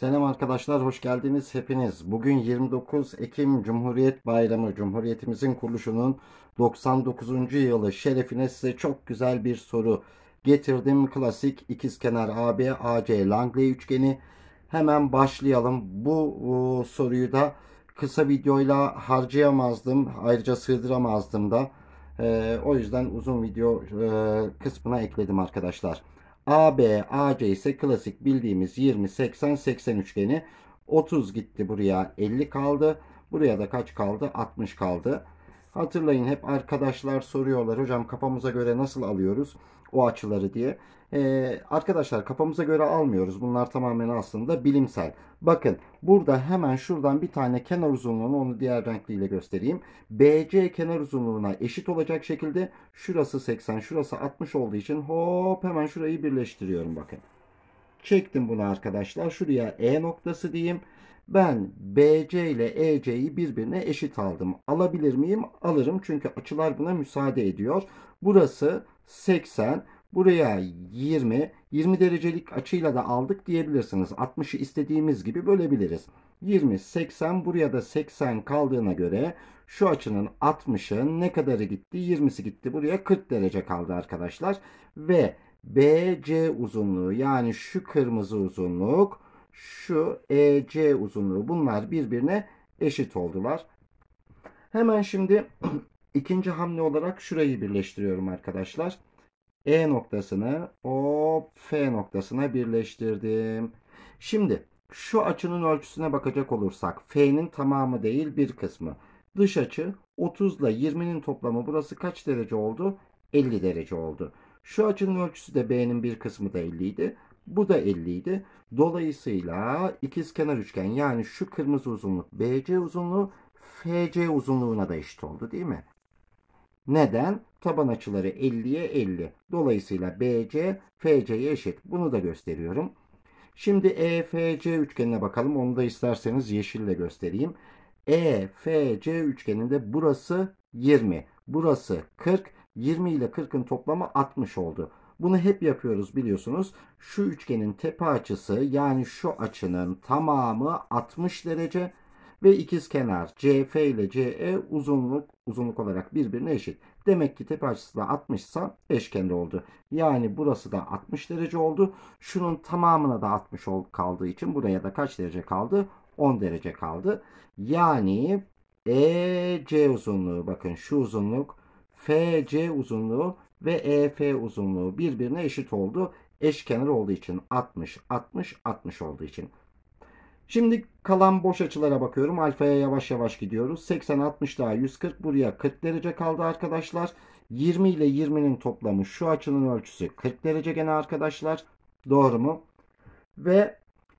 Selam arkadaşlar, hoş geldiniz hepiniz. Bugün 29 Ekim Cumhuriyet Bayramı, Cumhuriyetimizin kuruluşunun 99. yılı şerefine size çok güzel bir soru getirdim. Klasik ikizkenar AB, AC, Langley üçgeni. Hemen başlayalım. Bu e, soruyu da kısa videoyla harcayamazdım, ayrıca sığdıramazdım da. E, o yüzden uzun video e, kısmına ekledim arkadaşlar. AB, AC ise klasik bildiğimiz 20, 80, 80 üçgeni. 30 gitti buraya 50 kaldı. Buraya da kaç kaldı? 60 kaldı. Hatırlayın hep arkadaşlar soruyorlar hocam kafamıza göre nasıl alıyoruz o açıları diye. Ee, arkadaşlar kafamıza göre almıyoruz. Bunlar tamamen aslında bilimsel. Bakın burada hemen şuradan bir tane kenar uzunluğunu onu diğer renkliyle göstereyim. BC kenar uzunluğuna eşit olacak şekilde şurası 80 şurası 60 olduğu için hop hemen şurayı birleştiriyorum bakın. Çektim bunu arkadaşlar. Şuraya E noktası diyeyim. Ben BC ile EC'yi birbirine eşit aldım. Alabilir miyim? Alırım. Çünkü açılar buna müsaade ediyor. Burası 80. Buraya 20. 20 derecelik açıyla da aldık diyebilirsiniz. 60'ı istediğimiz gibi bölebiliriz. 20, 80. Buraya da 80 kaldığına göre şu açının 60'ı ne kadarı gitti? 20'si gitti. Buraya 40 derece kaldı arkadaşlar. Ve BC uzunluğu yani şu kırmızı uzunluk şu EC uzunluğu bunlar birbirine eşit oldular. Hemen şimdi ikinci hamle olarak şurayı birleştiriyorum arkadaşlar. E noktasını o F noktasına birleştirdim. Şimdi şu açının ölçüsüne bakacak olursak F'nin tamamı değil bir kısmı. Dış açı 30 ile 20'nin toplamı burası kaç derece oldu? 50 derece oldu. Şu açının ölçüsü de B'nin bir kısmı da 50 idi. Bu da 50 idi. Dolayısıyla ikizkenar üçgen yani şu kırmızı uzunluk BC uzunluğu FC uzunluğuna da eşit oldu değil mi? Neden? Taban açıları 50'ye 50. Dolayısıyla BC FC'ye eşit. Bunu da gösteriyorum. Şimdi EFC üçgenine bakalım. Onu da isterseniz yeşille göstereyim. EFC üçgeninde burası 20, burası 40, 20 ile 40'ın toplamı 60 oldu. Bunu hep yapıyoruz biliyorsunuz. Şu üçgenin tepe açısı yani şu açının tamamı 60 derece ve ikiz kenar CF ile CE uzunluk uzunluk olarak birbirine eşit. Demek ki tepe açısı da 60 ise eşkenar oldu. Yani burası da 60 derece oldu. Şunun tamamına da 60 kaldığı için buraya da kaç derece kaldı? 10 derece kaldı. Yani EC uzunluğu bakın şu uzunluk FC uzunluğu ve EF uzunluğu birbirine eşit oldu. Eşkenar olduğu için 60, 60, 60 olduğu için. Şimdi kalan boş açılara bakıyorum. Alfaya yavaş yavaş gidiyoruz. 80, 60 daha 140. Buraya 40 derece kaldı arkadaşlar. 20 ile 20'nin toplamı şu açının ölçüsü 40 derece gene arkadaşlar. Doğru mu? Ve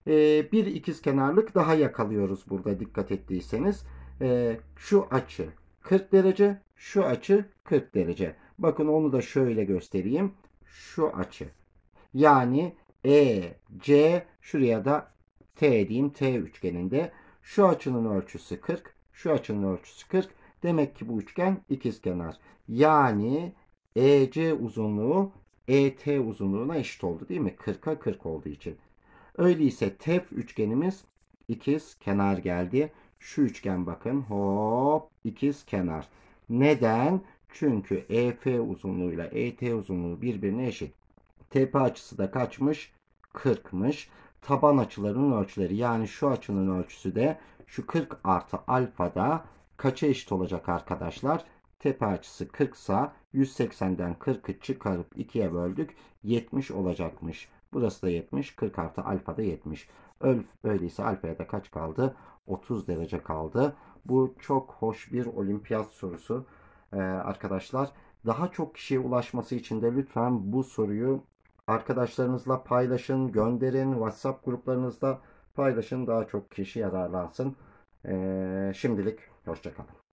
e, bir ikiz kenarlık daha yakalıyoruz burada dikkat ettiyseniz. E, şu açı 40 derece. Şu açı 40 derece. Bakın onu da şöyle göstereyim. Şu açı. Yani E, C şuraya da T diyeyim T üçgeninde. Şu açının ölçüsü 40. Şu açının ölçüsü 40. Demek ki bu üçgen ikizkenar. Yani EC uzunluğu ET uzunluğuna eşit oldu değil mi? 40'a 40 olduğu için. Öyleyse TEP üçgenimiz ikiz kenar geldi. Şu üçgen bakın hop ikiz kenar. Neden? Çünkü EF uzunluğuyla ET uzunluğu birbirine eşit. TP açısı da kaçmış? 40'mış. Taban açılarının ölçüleri yani şu açının ölçüsü de şu 40 artı alfada kaça eşit olacak arkadaşlar? Tepe açısı 40 sa 180'den 40'ı çıkarıp 2'ye böldük 70 olacakmış. Burası da 70 40 artı alfa da 70. Öyleyse alfaya da kaç kaldı? 30 derece kaldı. Bu çok hoş bir olimpiyat sorusu ee, arkadaşlar. Daha çok kişiye ulaşması için de lütfen bu soruyu arkadaşlarınızla paylaşın, gönderin. WhatsApp gruplarınızda paylaşın. Daha çok kişi yararlansın. Ee, şimdilik hoşçakalın.